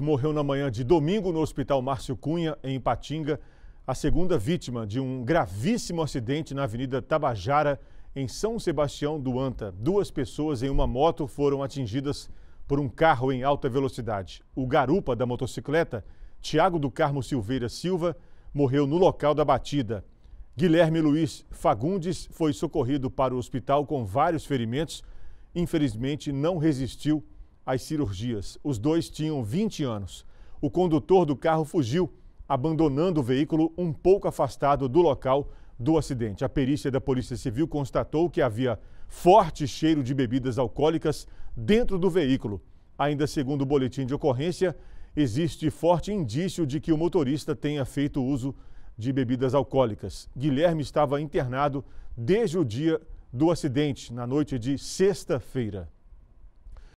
morreu na manhã de domingo no Hospital Márcio Cunha, em Ipatinga, a segunda vítima de um gravíssimo acidente na Avenida Tabajara, em São Sebastião do Anta. Duas pessoas em uma moto foram atingidas por um carro em alta velocidade. O garupa da motocicleta, Tiago do Carmo Silveira Silva, morreu no local da batida. Guilherme Luiz Fagundes foi socorrido para o hospital com vários ferimentos. Infelizmente, não resistiu as cirurgias. Os dois tinham 20 anos. O condutor do carro fugiu, abandonando o veículo um pouco afastado do local do acidente. A perícia da Polícia Civil constatou que havia forte cheiro de bebidas alcoólicas dentro do veículo. Ainda segundo o boletim de ocorrência, existe forte indício de que o motorista tenha feito uso de bebidas alcoólicas. Guilherme estava internado desde o dia do acidente, na noite de sexta-feira.